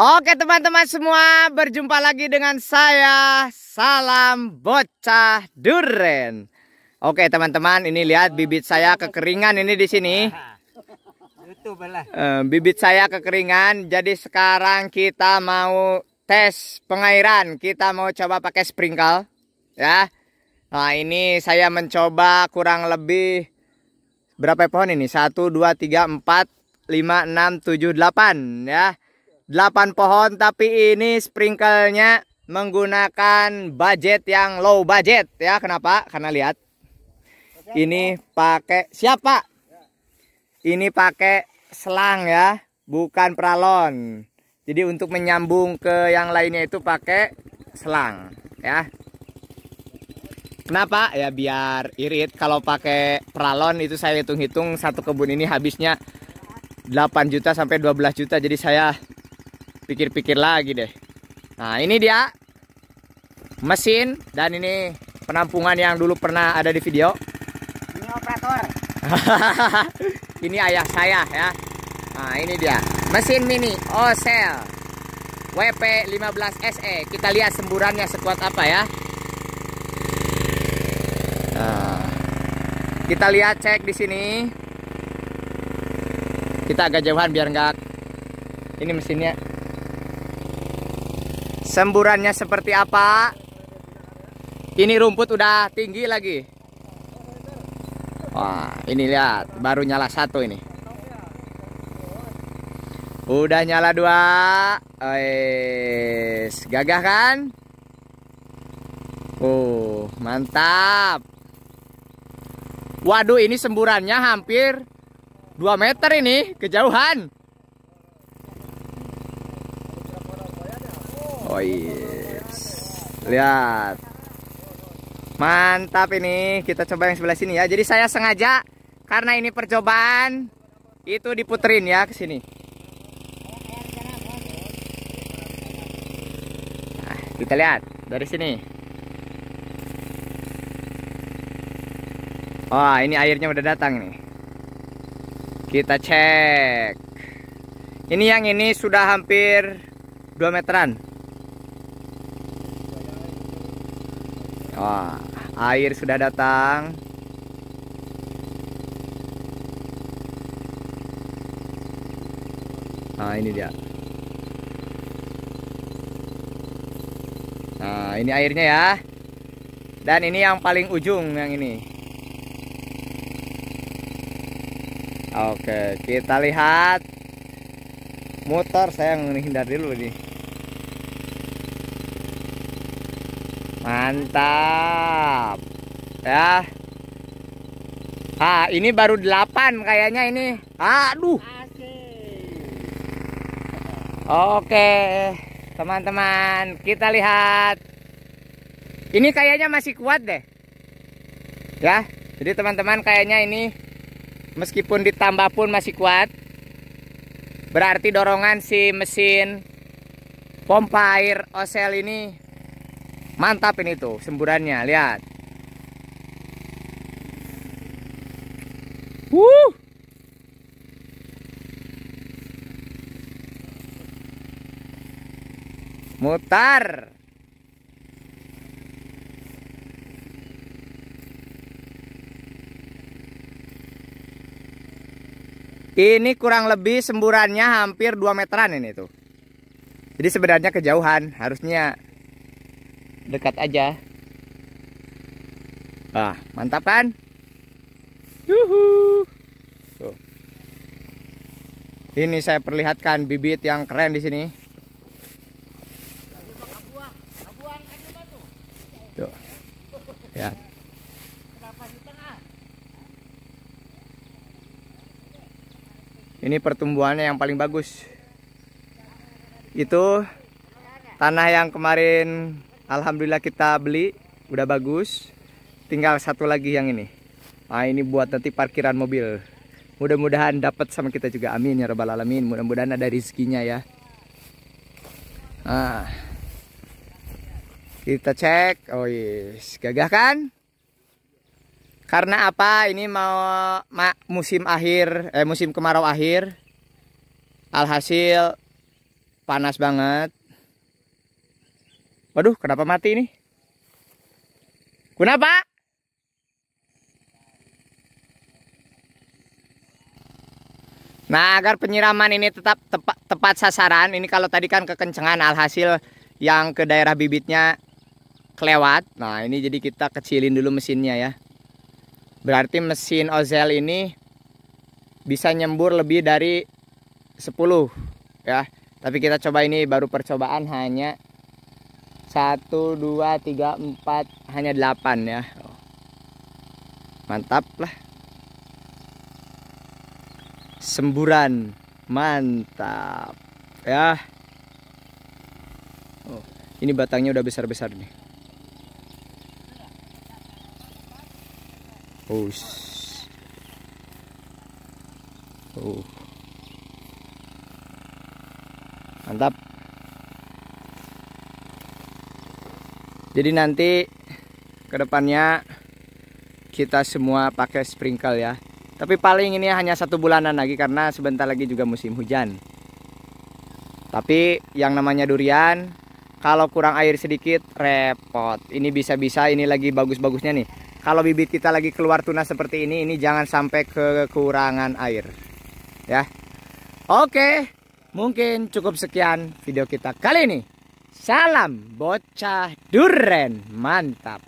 Oke teman-teman semua, berjumpa lagi dengan saya. Salam bocah duren. Oke teman-teman, ini lihat bibit saya kekeringan ini di sini. Uh, bibit saya kekeringan, jadi sekarang kita mau tes pengairan. Kita mau coba pakai sprinkle, ya. Nah ini saya mencoba kurang lebih berapa pohon ini? Satu, dua, tiga, empat, lima, enam, tujuh, delapan, ya. 8 pohon tapi ini sprinklenya menggunakan budget yang low budget ya kenapa karena lihat ini pakai siapa ini pakai selang ya bukan pralon jadi untuk menyambung ke yang lainnya itu pakai selang ya kenapa ya biar irit kalau pakai pralon itu saya hitung-hitung satu kebun ini habisnya 8 juta sampai 12 juta jadi saya pikir-pikir lagi deh nah ini dia mesin dan ini penampungan yang dulu pernah ada di video ini operator ini ayah saya ya nah ini dia mesin mini osel WP15SE kita lihat semburannya sekuat apa ya nah, kita lihat cek di sini kita agak jauhan biar nggak ini mesinnya Semburannya seperti apa? Ini rumput udah tinggi lagi. Wah, ini lihat, baru nyala satu ini. Udah nyala dua. Ois, gagah kan? Uh, mantap. Waduh, ini semburannya hampir 2 meter ini kejauhan. Oh yes. Lihat. Mantap ini. Kita coba yang sebelah sini ya. Jadi saya sengaja karena ini percobaan itu diputerin ya ke sini. Nah, kita lihat dari sini. Wah, ini airnya udah datang nih. Kita cek. Ini yang ini sudah hampir 2 meteran. Wah, air sudah datang. Nah, ini dia. Nah, ini airnya ya. Dan ini yang paling ujung yang ini. Oke, kita lihat. Motor saya menghindar dulu nih. mantap ya ah ini baru 8 kayaknya ini aduh oke teman-teman kita lihat ini kayaknya masih kuat deh ya jadi teman-teman kayaknya ini meskipun ditambah pun masih kuat berarti dorongan si mesin pompa air osel ini Mantap ini tuh semburannya, lihat. Wuh. Mutar. Ini kurang lebih semburannya hampir 2 meteran ini tuh. Jadi sebenarnya kejauhan, harusnya dekat aja ah mantap kan Yuhu. Tuh. ini saya perlihatkan bibit yang keren di sini ya. ini pertumbuhannya yang paling bagus itu tanah yang kemarin Alhamdulillah kita beli udah bagus tinggal satu lagi yang ini nah ini buat nanti parkiran mobil mudah-mudahan dapat sama kita juga amin ya rabbal alamin mudah-mudahan ada rezekinya ya nah kita cek oh yes gagah kan karena apa ini mau ma, musim akhir eh musim kemarau akhir alhasil panas banget Waduh, kenapa mati ini? Kenapa? Nah, agar penyiraman ini tetap tepat, tepat sasaran, ini kalau tadi kan kekencangan alhasil yang ke daerah bibitnya kelewat. Nah, ini jadi kita kecilin dulu mesinnya ya. Berarti mesin Ozel ini bisa nyembur lebih dari 10 ya. Tapi kita coba ini baru percobaan hanya satu dua tiga empat hanya delapan ya mantap lah semburan mantap ya oh, ini batangnya udah besar besar nih oh oh mantap Jadi nanti kedepannya kita semua pakai sprinkle ya. Tapi paling ini hanya satu bulanan lagi karena sebentar lagi juga musim hujan. Tapi yang namanya durian, kalau kurang air sedikit repot. Ini bisa-bisa ini lagi bagus-bagusnya nih. Kalau bibit kita lagi keluar tunas seperti ini, ini jangan sampai kekurangan air. Ya. Oke, mungkin cukup sekian video kita kali ini. Salam bocah duren mantap.